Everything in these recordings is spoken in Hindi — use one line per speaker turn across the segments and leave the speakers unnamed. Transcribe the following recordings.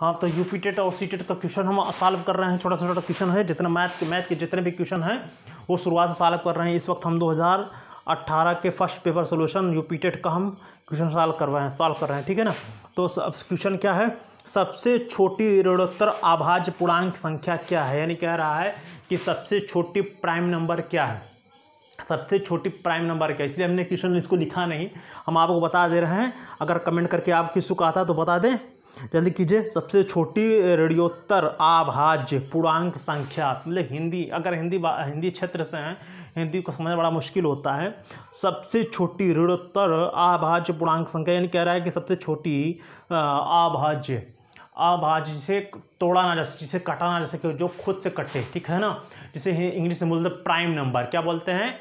हाँ तो यू पी टेट और सी टेट का क्वेश्चन हम सॉल्व कर रहे हैं छोटा सा छोटा क्वेश्चन है जितना मैथ के मैथ के जितने भी क्वेश्चन हैं वो शुरुआत से सॉल्व कर रहे हैं इस वक्त हम 2018 के first paper solution U P TET का हम क्वेश्चन सॉल्व कर रहे हैं सॉल्व कर रहे हैं ठीक है ना तो क्वेश्चन क्या है सबसे छोटी ऋणोत्तर आभाज पूर्णांक संख्या क्या है यानी कह रहा है कि सबसे छोटी प्राइम नंबर क्या है सबसे छोटी प्राइम नंबर क्या इसलिए हमने क्वेश्चन इसको लिखा नहीं हम आपको बता दे रहे हैं अगर कमेंट करके आप किसको कहा आता तो बता दें जल्दी कीजिए सबसे छोटी रेडियोत्तर आभाज्य पूर्णांक संख्या मतलब हिंदी अगर हिंदी हिंदी क्षेत्र से हैं हिंदी को समझना बड़ा मुश्किल होता है सबसे छोटी रेडियोत्तर आभाज्य पूर्णांक संख्या यानी कह रहा है कि सबसे छोटी आभाज्य आभाज जिसे तोड़ा ना जा सके जिसे कटा ना जा सके जो खुद से कटे ठीक है ना जिसे इंग्लिश में बोलते प्राइम नंबर क्या बोलते हैं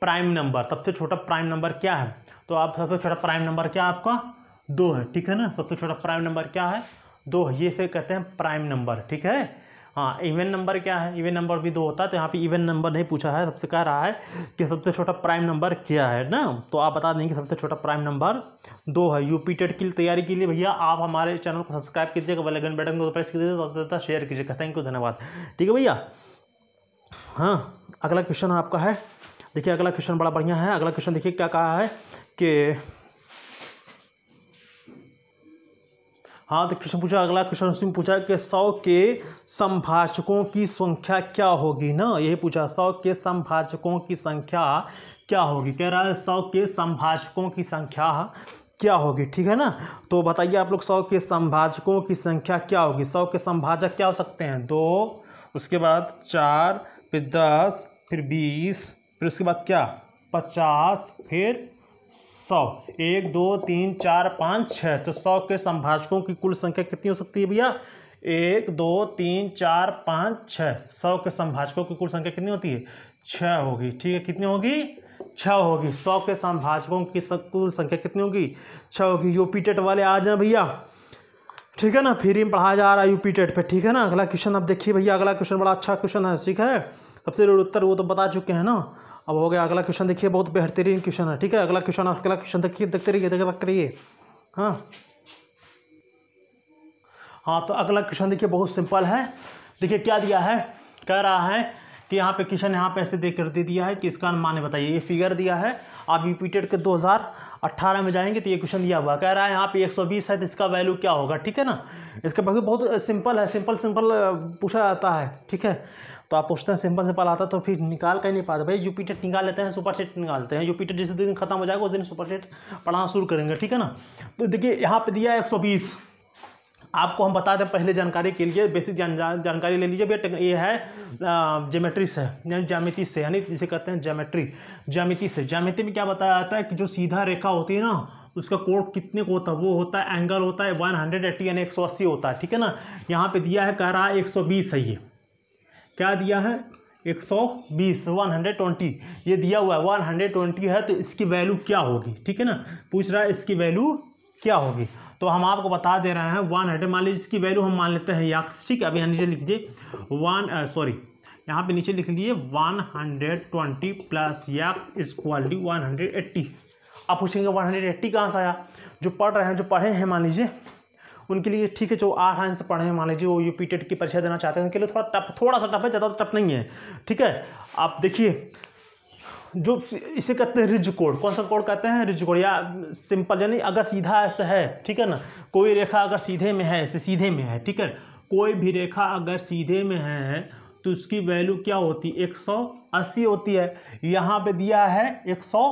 प्राइम नंबर सबसे छोटा प्राइम नंबर क्या है तो आप सबसे छोटा प्राइम नंबर क्या आपका दो है ठीक है ना सबसे छोटा प्राइम नंबर क्या है दो ये से कहते हैं प्राइम नंबर ठीक है हाँ इवन नंबर क्या है इवन नंबर भी दो होता है तो यहाँ पे इवन नंबर नहीं पूछा है सबसे कह रहा है कि सबसे छोटा प्राइम नंबर क्या है ना तो आप बता देंगे सबसे छोटा प्राइम नंबर दो है यूपी टेट की तैयारी के लिए भैया आप हमारे चैनल को सब्सक्राइब कीजिएगा बेल आइकन बटन को प्रेस कीजिएगा सबसे ज़्यादा शेयर कीजिएगा थैंक यू धन्यवाद ठीक है भैया हाँ अगला क्वेश्चन आपका है देखिए अगला क्वेश्चन बड़ा बढ़िया है अगला क्वेश्चन देखिए क्या कहा है कि हाँ तो क्वेश्चन पूछा अगला क्वेश्चन उसमें पूछा कि सौ के संभाषकों की संख्या क्या होगी ना यही पूछा सौ के संभाषकों की संख्या क्या होगी कह रहा है सौ के संभाषकों की संख्या क्या होगी ठीक है ना तो बताइए आप लोग सौ के संभाषकों की संख्या क्या होगी सौ के संभाजक क्या हो सकते हैं दो उसके बाद चार फिर दस फिर बीस फिर उसके बाद क्या पचास फिर सौ एक दो तीन चार पाँच छः तो सौ के संभाषकों की कुल संख्या कितनी हो सकती है भैया एक दो तीन चार पाँच छः सौ के संभाषकों की कुल संख्या कितनी होती है छः होगी ठीक है कितनी होगी छः होगी सौ के संभाषकों की कुल संख्या कितनी होगी छः होगी यूपी टेट वाले आ जाए भैया ठीक है ना फ्री में पढ़ाया जा रहा है यूपी टेट पे ठीक है ना अगला क्वेश्चन अब देखिए भैया अगला क्वेश्चन बड़ा अच्छा क्वेश्चन है ठीक है सबसे उत्तर वो तो बता चुके हैं ना अब हो गया अगला क्वेश्चन देखिए बहुत बेहतरीन क्वेश्चन है ठीक है अगला क्वेश्चन अगला क्वेश्चन देखिए देखते रहिए देखते रहिए हाँ हाँ तो अगला क्वेश्चन देखिए बहुत सिंपल है देखिए क्या दिया है कह रहा है कि यहाँ पे क्वेश्चन यहाँ पे ऐसे दे कर दे दिया है कि इसका अनुमान बताइए ये फिगर दिया है आप रिपीटेड के 2018 में जाएंगे तो ये क्वेश्चन दिया हुआ कह रहा है यहाँ पे 120 है तो इसका वैल्यू क्या होगा ठीक है ना इसका बहुत सिंपल है सिंपल सिंपल पूछा जाता है ठीक है तो आप क्वेश्चन सिंपल सिंपल आता तो फिर निकाल कर नहीं पाते भाई यूपीटेट निकाल लेते हैं सुपर सेट निकालते हैं यूपीटेट जिस दिन खत्म हो जाएगा उस दिन सुपर सेट पढ़ाना शुरू करेंगे ठीक है ना तो देखिए यहाँ पे दिया है एक आपको हम बता दें पहले जानकारी के लिए बेसिक जान, जान जानकारी ले लीजिए भैया ये है जोमेट्री से यानी जामिति से यानी जिसे कहते हैं जोमेट्री जामिति से जामिति में क्या बताया जाता है कि जो सीधा रेखा होती है ना उसका कोड कितने को होता है वो होता है एंगल होता है वन हंड्रेड एट्टी यानी एक सौ अस्सी होता है ठीक है ना यहाँ पे दिया है कह रहा है एक सौ बीस है ये क्या दिया है एक सौ बीस वन हंड्रेड ट्वेंटी ये दिया हुआ है वन हंड्रेड ट्वेंटी है तो इसकी वैल्यू क्या होगी ठीक है ना पूछ रहा है इसकी वैल्यू क्या होगी तो हम आपको बता दे रहे हैं वन हंड्रेड मान लीजिए इसकी वैल्यू हम मान लेते हैं याक्स ठीक है अभी यहाँ नीचे लिख दिए वन सॉरी यहाँ पे नीचे लिख लिए one hundred twenty plus x is equality one hundred eighty आप पूछेंगे वन हंड्रेड एट्टी कहाँ से आया जो पढ़ रहे हैं जो पढ़े हैं मान लीजिए उनके लिए ठीक है जो आठ आंस से पढ़े हैं मान लीजिए वो यू पी टेट की परीक्षा देना चाहते हैं उनके लिए थोड़ा टफ थोड़ा सा टफ है ज़्यादा तो टफ नहीं है ठीक है आप देखिए जो इसे कहते हैं रिज कोड कौन सा कोड कहते हैं रिज कोड या सिंपल यानी अगर सीधा ऐसा है ठीक है ना कोई रेखा अगर सीधे में है ऐसे सीधे में है ठीक है कोई भी रेखा अगर सीधे में है तो उसकी वैल्यू क्या होती है एक सौ अस्सी होती है यहाँ पर दिया है एक सौ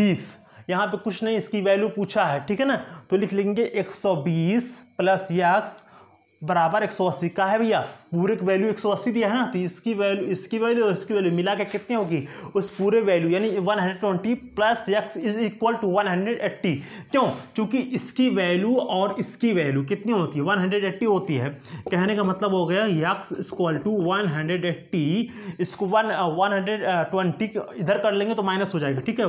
बीस यहाँ पे कुछ नहीं इसकी वैल्यू पूछा है ठीक है ना तो लिख लेंगे 120 प्लस यक्स बराबर 180 का है भैया पूरे की वैल्यू 180 दिया है ना तो इसकी वैल्यू इसकी वैल्यू और इसकी वैल्यू मिला के कितनी होगी उस पूरे वैल्यू यानी 120 plus X is equal to eighty क्यों क्योंकि इसकी वैल्यू और इसकी वैल्यू कितनी होती है 180 होती है कहने का मतलब हो गया यक्स इक्वल टू वन इसको वन वन इधर कर लेंगे तो माइनस हो जाएगा ठीक है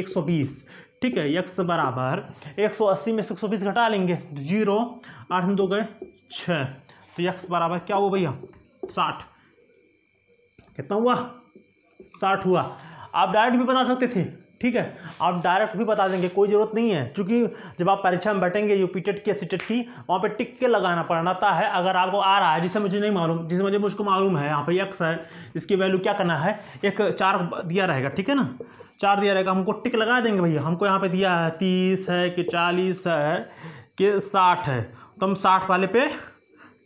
एक ठीक है यक्स बराबर अस्सी में से बीस घटा लेंगे जीरो आठ दो गए छः तो यक्स बराबर क्या हुआ भैया साठ कितना हुआ साठ हुआ आप डायरेक्ट भी बना सकते थे ठीक है आप डायरेक्ट भी बता देंगे कोई ज़रूरत नहीं है क्योंकि जब आप परीक्षा में बैठेंगे यूपी टेट e की सी टेट e e की वहाँ पे टिक के लगाना पड़ता है अगर आपको आ रहा है जिसे मुझे नहीं मालूम जिसे मुझे मुझको मालूम है यहाँ पे एक है इसकी वैल्यू क्या करना है एक चार दिया रहेगा ठीक है ना चार दिया रहेगा हमको टिक लगा देंगे भैया हमको यहाँ पर दिया है तीस है कि चालीस है कि साठ है तो हम साठ वाले पे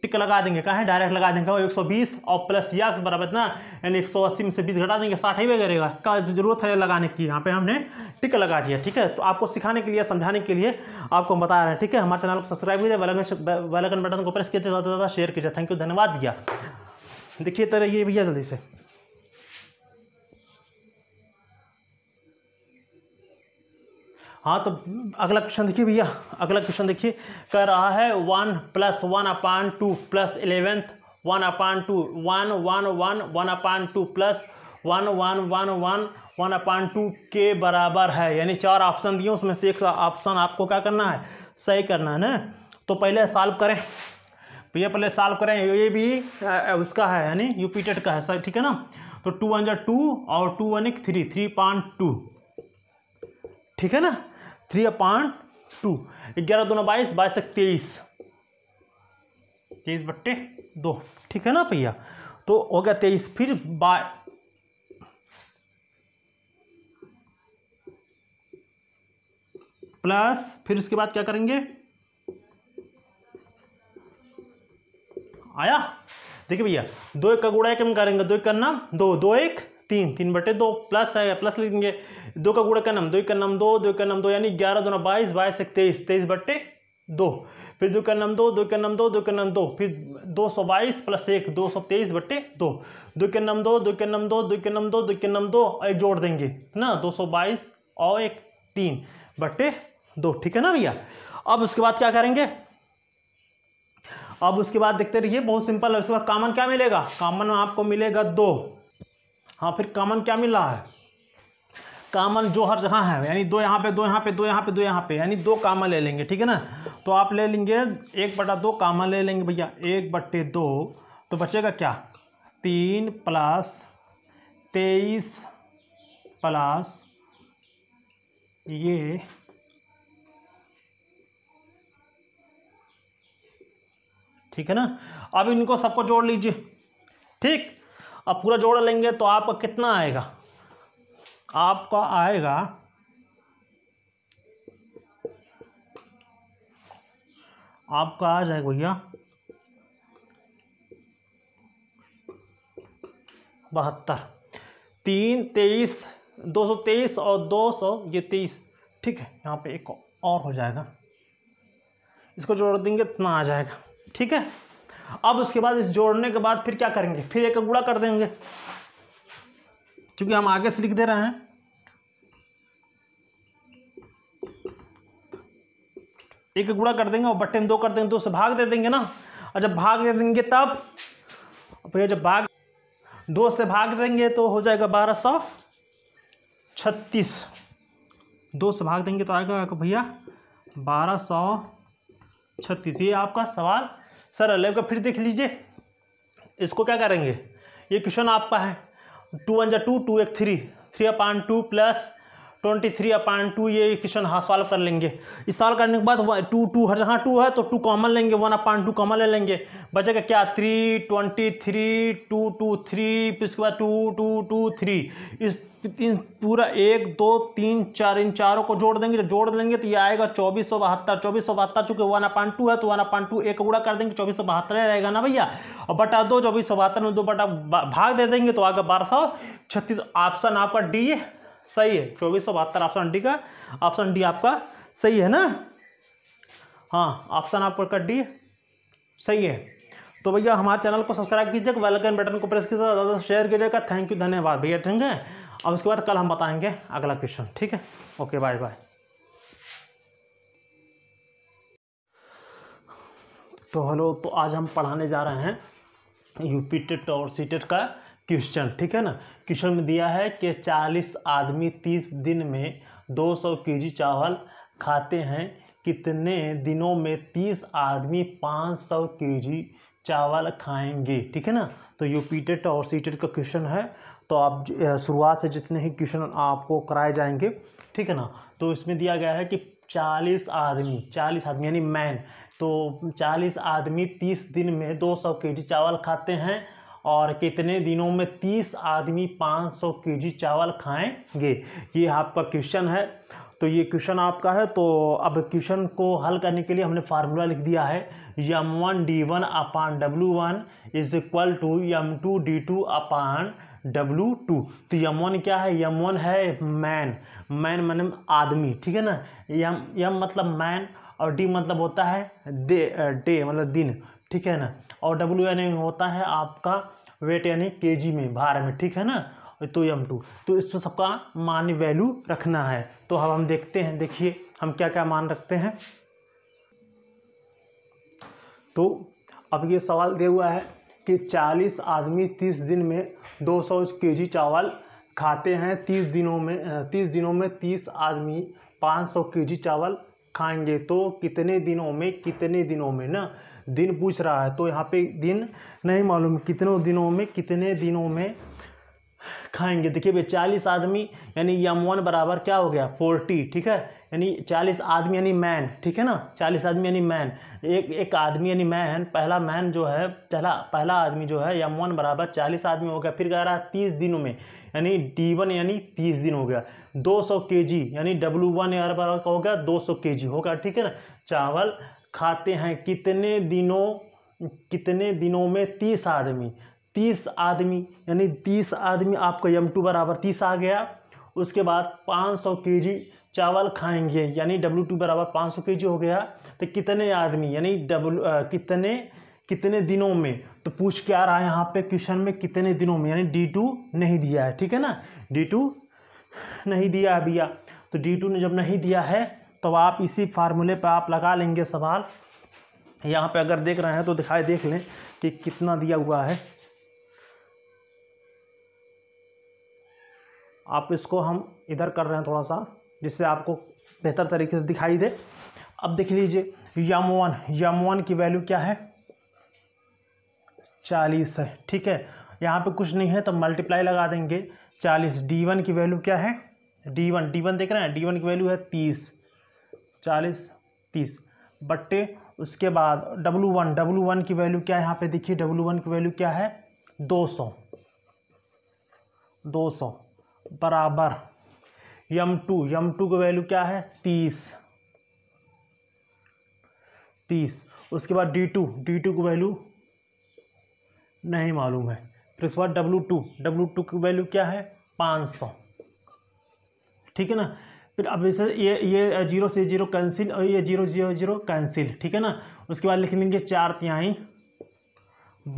टिक लगा देंगे कहाँ डायरेक्ट लगा देंगे एक सौ बीस और प्लस यक्स बराबर ना यानी एक सौ अस्सी में से बीस घटा देंगे साठ ही करेगा का जरूरत है लगाने की यहाँ पे हमने टिक लगा दिया ठीक है तो आपको सिखाने के लिए समझाने के लिए आपको हम बता रहे हैं ठीक है हमारे चैनल को सब्सक्राइब कीजिए वेलकन वेलकन बटन को प्रेस कीजिए ज़्यादा से ज़्यादा शेयर कीजिए थैंक यू धन्यवाद भैया देखिए तरह तो ये भैया जल्दी से हाँ तो अगला क्वेश्चन देखिए भैया अगला क्वेश्चन देखिए कह रहा है one plus one upon two plus eleventh one upon two one one one one upon two plus one one one one one upon two के बराबर है यानी चार ऑप्शन दिए उसमें से एक ऑप्शन आपको क्या करना है सही करना है ना तो पहले सॉल्व करें भैया पहले सॉल्व करें ये भी उसका है यानी यूपीटेड का है सर ठीक है ना तो टू वन जो टू और टू वन एक थ्री थ्री पॉइंट टू ठीक है ना थ्री अपॉन टू ग्यारह दोनों बाईस बाईस एक तेईस तेईस बट्टे दो ठीक है ना भैया तो हो गया तेईस फिर बा प्लस फिर उसके बाद क्या करेंगे आया देखिए भैया दो एक का गुड़ा एक हम करेंगे दो एक करना दो दो एक तीन तीन बटे दो प्लस है प्लस लिख देंगे दो का गुड़ा का नम दो का नम दो दो का नम दो यानी ग्यारह दोनों बाईस बाईस एक तेईस तेईस बट्टे दो फिर दो का नम दो दो का नम दो दो का नम दो फिर दो सौ बाईस प्लस एक दो सौ तेईस बट्टे दो दो के नम दो दो के नम दो दो के नम दो दो के नम दो एक जोड़ देंगे ना दो सौ बाईस और एक तीन बट्टे दो ठीक है ना भैया अब उसके बाद क्या करेंगे अब उसके बाद देखते रहिए बहुत सिंपल है उसके बाद कामन क्या मिलेगा कामन आपको मिलेगा दो हाँ फिर कॉमन क्या मिल रहा है कामन जो हर जगह है यानी दो यहाँ पे दो यहाँ पे दो यहाँ पे दो यहाँ पे यानी दो कामन ले लेंगे ठीक है ना तो आप ले लेंगे एक बटा दो कामन ले लेंगे भैया एक बट्टे दो तो बचेगा क्या तीन प्लस तेईस प्लस ये ठीक है ना अब इनको सबको जोड़ लीजिए ठीक अब पूरा जोड़ लेंगे तो आपका कितना आएगा आपका आएगा आपका आ जाएगा भैया बहत्तर तीन तेईस दो सौ तेईस और दो सौ ये तेईस ठीक है यहाँ पे एक और हो जाएगा इसको जोड़ देंगे इतना आ जाएगा ठीक है अब उसके बाद इस जोड़ने के बाद फिर क्या करेंगे फिर एक गुड़ा कर देंगे क्योंकि हम आगे से लिख दे रहे हैं एक गुड़ा कर देंगे और बट्टे में दो कर देंगे दो से भाग दे देंगे ना और जब भाग दे देंगे तब भैया जब भाग दो से भाग देंगे तो हो जाएगा बारह सौ छत्तीस दो से भाग देंगे तो आएगा भैया बारह सौ छत्तीस ये आपका सवाल सर अलेव का फिर देख लीजिए इसको क्या करेंगे ये क्वेश्चन आपका है टू वन जा टू टू एक three three upon two plus twenty three upon two ये क्वेश्चन हाँ सॉल्व कर लेंगे इस सॉल्व करने के बाद टू टू हर जहाँ टू है तो टू कॉमन लेंगे वन अपान टू कॉमन ले लेंगे बचेगा क्या three twenty three two two three फिर उसके बाद टू टू टू थ्री इस तीन पूरा एक दो तीन चार इन चारों को जोड़ देंगे जोड़ देंगे तो ये आएगा चौबीस सौ बहत्तर चौबीस सौ बहत्तर चूंकि वन अपान टू है तो वन अपान टू एक गुड़ा कर देंगे चौबीस सौ बहत्तर रहेगा ना भैया और बटा दो चौबीस सौ बहत्तर में दो बटा भाग दे देंगे तो आगे बारह सौ छत्तीस ऑप्शन आपका डी सही है चौबीस सौ बहत्तर ऑप्शन डी का ऑप्शन डी आपका सही है ना हाँ ऑप्शन आपका डी सही है तो भैया हमारे चैनल को सब्सक्राइब कीजिएगा वेलकन बटन को प्रेस कीजिएगा ज़्यादा से शेयर कीजिएगा थैंक यू धन्यवाद भैया ठीक है अब उसके बाद कल हम बताएंगे अगला क्वेश्चन ठीक है ओके बाय बाय तो हेलो तो आज हम पढ़ाने जा रहे हैं यूपी टेट और सी टेट का क्वेश्चन ठीक है ना क्वेश्चन में दिया है कि चालीस आदमी तीस दिन में दो सौ के जी चावल खाते हैं कितने दिनों में तीस आदमी पाँच सौ के जी चावल खाएंगे ठीक है ना तो यू पी और सीटेड का क्वेश्चन है तो आप शुरुआत से जितने ही क्वेश्चन आपको कराए जाएंगे ठीक है ना तो इसमें दिया गया है कि चालीस आदमी चालीस आदमी यानी मैन तो चालीस आदमी तीस दिन में दो सौ के जी चावल खाते हैं और कितने दिनों में तीस आदमी पाँच सौ के जी चावल खाएंगे ये आपका क्वेश्चन है तो ये क्वेश्चन आपका है तो अब क्वेश्चन को हल करने के लिए हमने फार्मूला लिख दिया है M one D one upon W one is equal to M two D two upon W two तो यम वन क्या है यम वन है मैन मैन मैंने आदमी ठीक है ना यम यम मतलब मैन और डी मतलब होता है डे डे मतलब दिन ठीक है ना और डब्ल्यू एन में होता है आपका वेट यानी के जी में भार में ठीक है ना तो एम टू तो इसमें सबका मान वैल्यू रखना है तो अब हम देखते हैं देखिए हम क्या क्या मान रखते हैं तो अब ये सवाल दे हुआ है कि 40 आदमी 30 दिन में 200 सौ के चावल खाते हैं 30 दिनों में 30 दिनों में 30 आदमी 500 सौ के चावल खाएंगे तो कितने दिनों में कितने दिनों में ना दिन पूछ रहा है तो यहाँ पे दिन नहीं मालूम कितनों दिनों में कितने दिनों में खाएंगे देखिए भाई चालीस आदमी यानी यम वन बराबर क्या हो गया फोर्टी ठीक है यानी चालीस आदमी यानी मैन ठीक है ना चालीस आदमी यानी मैन एक एक आदमी यानी मैन पहला मैन जो है पहला पहला आदमी जो है यम वन बराबर चालीस आदमी हो गया फिर कह रहा है तीस दिनों में यानी डी वन यानी तीस दिन हो गया दो सौ के जी यानी डब्लू वन यार बराबर हो गया दो सौ के जी होगा ठीक है ना चावल खाते हैं कितने दिनों कितने दिनों में तीस आदमी तीस आदमी यानी तीस आदमी आपका यम टू बराबर तीस आ गया उसके बाद पाँच सौ के जी चावल खाएंगे यानी डब्ल्यू टू बराबर पाँच सौ के जी हो गया तो कितने आदमी यानी डब्लू कितने कितने दिनों में तो पूछ के आ रहा है यहाँ पे क्वेश्चन में कितने दिनों में यानी डी टू नहीं दिया है ठीक है ना डी टू नहीं दिया है भैया तो डी टू ने जब नहीं दिया है तो आप इसी फार्मूले पर आप लगा लेंगे सवाल यहाँ पे अगर देख रहे हैं तो दिखाई देख लें कि कितना दिया हुआ है आप इसको हम इधर कर रहे हैं थोड़ा सा जिससे आपको बेहतर तरीके से दिखाई दे अब देख लीजिए यम वन यम वन की वैल्यू क्या है चालीस है ठीक है यहाँ पे कुछ नहीं है तो मल्टीप्लाई लगा देंगे चालीस डी वन की वैल्यू क्या है डी वन डी वन देख रहे हैं डी वन की वैल्यू है तीस चालीस तीस बट्टे उसके बाद डब्लू वन डब्लू वन की वैल्यू क्या है यहाँ पे देखिए डब्लू वन की वैल्यू क्या है दो सौ दो सौ बराबर यम टू यम टू की वैल्यू क्या है तीस तीस उसके बाद डी टू डी टू की वैल्यू नहीं मालूम है फिर उसके बाद डब्लू टू डब्लू टू की वैल्यू क्या है पाँच सौ ठीक है ना फिर अब इसे ये ये जीरो से जीरो कैंसिल और ये जीरो जीरो जीरो कैंसिल ठीक है ना उसके बाद लिख लेंगे चार तिहाई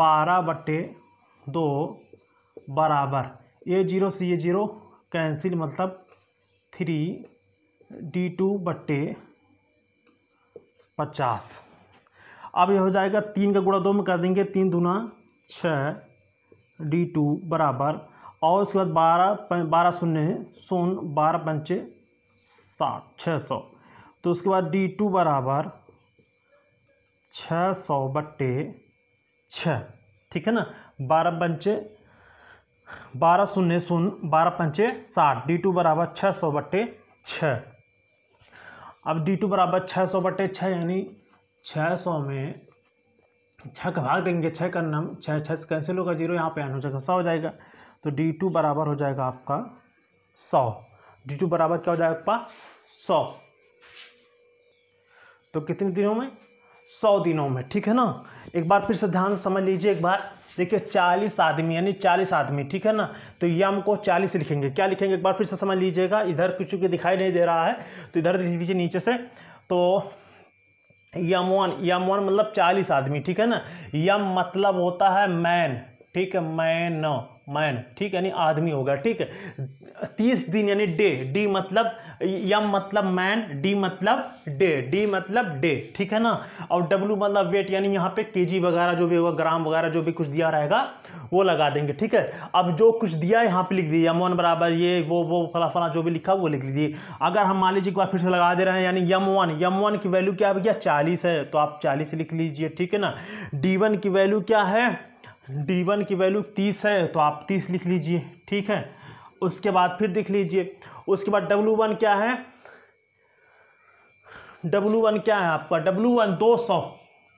बारह बटे दो बराबर ये जीरो से ये जीरो कैंसिल मतलब थ्री डी टू बट्टे पचास अब ये हो जाएगा तीन का गुणा दो में कर देंगे तीन दूना छ डी टू बराबर और उसके बाद बारह बारह शून्य शून्य बारह पंचे साठ छः सौ तो उसके बाद डी टू बराबर छः सौ बट्टे छः ठीक है ना बारह पंचे बारह शून्य शून्य बारह पंचे साठ डी टू बराबर छः सौ बट्टे छः अब डी टू बराबर छः सौ बट्टे छः यानी छः सौ में छः का भाग देंगे छः का नम छः छः से कैंसिल होगा जीरो यहाँ पे आन हो जाएगा सौ हो जाएगा तो डी टू बराबर हो जाएगा आपका सौ जीजू बराबर क्या हो जाएगा आपका सौ तो कितने दिनों में सौ दिनों में ठीक है ना एक बार फिर से ध्यान समझ लीजिए एक बार देखिए चालीस आदमी यानी चालीस आदमी ठीक है ना तो ये हमको चालीस लिखेंगे क्या लिखेंगे एक बार फिर से समझ लीजिएगा इधर कुछ के दिखाई नहीं दे रहा है तो इधर लिख लीजिए नीचे से तो यम वन यम वन मतलब चालीस आदमी ठीक है ना यम मतलब होता है मैन ठीक है मैन मैन ठीक यानी आदमी होगा ठीक है तीस दिन यानी डे डी मतलब यम मतलब मैन डी मतलब डे डी मतलब डे ठीक है ना और डब्ल्यू मतलब वेट यानी यहाँ पे केजी वगैरह जो भी होगा ग्राम वगैरह जो भी कुछ दिया रहेगा वो लगा देंगे ठीक है अब जो कुछ दिया है यहाँ पे लिख दीजिए यमोन बराबर ये वो वो फला फला जो भी लिखा वो लिख लीजिए अगर हम मान लीजिए फिर से लगा दे रहे हैं यानी यम वन यम वन की वैल्यू क्या है भैया चालीस है तो आप चालीस लिख लीजिए ठीक है ना डी वन की वैल्यू क्या है डी वन की वैल्यू तीस है तो आप तीस लिख लीजिए ठीक है उसके बाद फिर देख लीजिए उसके बाद डब्लू वन क्या है डब्लू वन क्या है आपका डब्लू वन दो सौ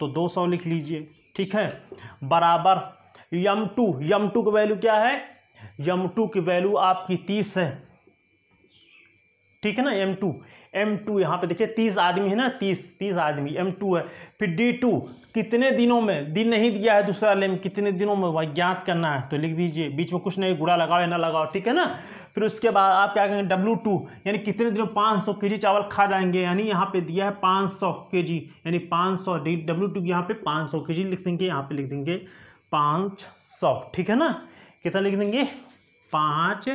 तो दो सौ लिख लीजिए ठीक है बराबर यम टू यम टू की वैल्यू क्या है यम टू की वैल्यू आपकी तीस है ठीक है ना एम टू एम टू यहाँ पे देखिए तीस आदमी है ना तीस तीस आदमी एम टू है फिर डी टू कितने दिनों में दिन नहीं दिया है दूसरा लेम कितने दिनों में वह ज्ञात करना है तो लिख दीजिए बीच में कुछ नहीं गुड़ा लगाओ या ना लगाओ ठीक है ना फिर उसके बाद आप क्या कहेंगे डब्लू टू यानी कितने दिनों पाँच सौ के जी चावल खा जाएंगे यानी यहाँ पे दिया है पाँच सौ के जी यानी पाँच सौ डी डब्लू टू यहाँ पे पाँच सौ के जी लिख देंगे यहाँ पे लिख देंगे पाँच सौ ठीक है ना कितना लिख देंगे पाँच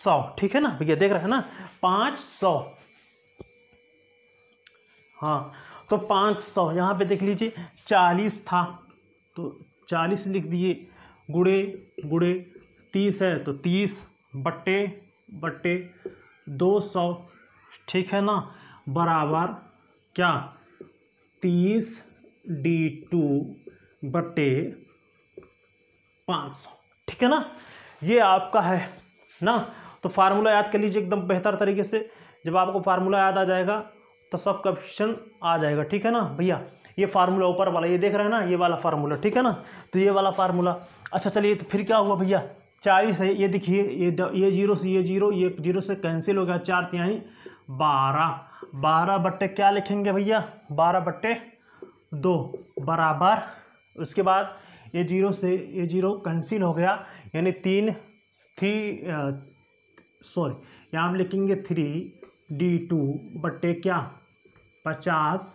सौ ठीक है ना भैया देख रहे हैं ना पाँच सौ हाँ तो पाँच सौ यहाँ पर देख लीजिए चालीस था तो चालीस लिख दिए गुड़े गुड़े तीस है तो तीस बट्टे बट्टे दो सौ ठीक है ना बराबर क्या तीस डी टू बट्टे पाँच सौ ठीक है ना ये आपका है ना तो फार्मूला याद कर लीजिए एकदम बेहतर तरीके से जब आपको फार्मूला याद आ जाएगा तो सबका क्वेश्चन आ जाएगा ठीक है ना भैया ये फार्मूला ऊपर वाला ये देख रहे हैं ना ये वाला फार्मूला ठीक है ना तो ये वाला फार्मूला अच्छा चलिए तो फिर क्या हुआ भैया चालीस है ये देखिए ये ये जीरो से ये जीरो ये जीरो से कैंसिल हो गया चार तिहाई बारह बारह बट्टे क्या लिखेंगे भैया बारह बट्टे दो बराबर उसके बाद ये जीरो से ये जीरो कैंसिल हो गया यानी तीन थ्री सॉरी यहाँ हम लिखेंगे थ्री डी टू बट्टे क्या पचास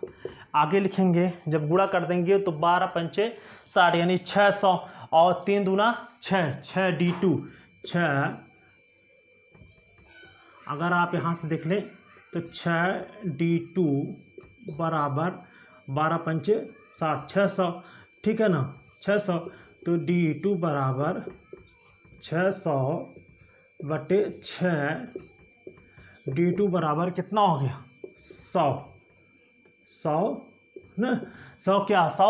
आगे लिखेंगे जब गुणा कर देंगे तो बारह पंचे साठ यानी छः सौ और तीन दूना छः छः डी टू छ अगर आप यहाँ से देख लें तो छः डी टू बराबर बारह पंचे साठ छः सौ ठीक है ना छः सौ तो डी टू बराबर छः सौ बटे छ डी टू बराबर कितना हो गया सौ सौ ना सौ क्या सौ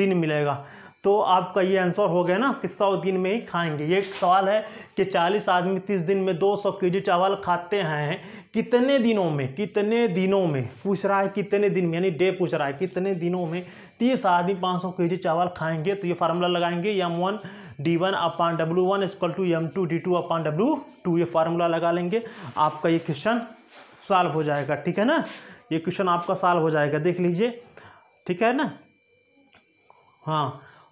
दिन मिलेगा तो आपका ये आंसर हो गया ना कि सौ दिन में ही खाएंगे ये एक सवाल है कि चालीस आदमी तीस दिन में दो सौ के जी चावल खाते हैं कितने दिनों में कितने दिनों में पूछ रहा है कितने दिन में यानी डे पूछ रहा है कितने दिनों में तीस आदमी पाँच सौ के जी चावल खाएंगे तो ये फार्मूला लगाएंगे M one D one upon W one equal to M two D two upon W two ये फार्मूला लगा लेंगे आपका ये क्वेश्चन सॉल्व हो जाएगा ठीक है ना ये क्वेश्चन आपका साल हो जाएगा देख लीजिए ठीक है ना हाँ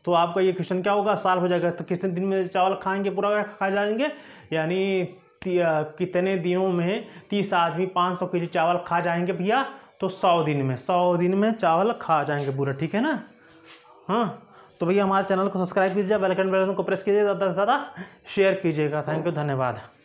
तो आपका ये क्वेश्चन क्या होगा साल हो जाएगा तो कितने दिन में चावल खाएंगे पूरा खा जाएंगे यानी कितने दिनों में तीस आदमी पाँच सौ के जी चावल खा जाएंगे भैया तो सौ दिन में सौ दिन में चावल खा जाएंगे पूरा ठीक है ना हाँ तो भैया हमारे चैनल को सब्सक्राइब कीजिए बेल आइकन को प्रेस कीजिए ज़्यादा से ज़्यादा शेयर कीजिएगा थैंक यू धन्यवाद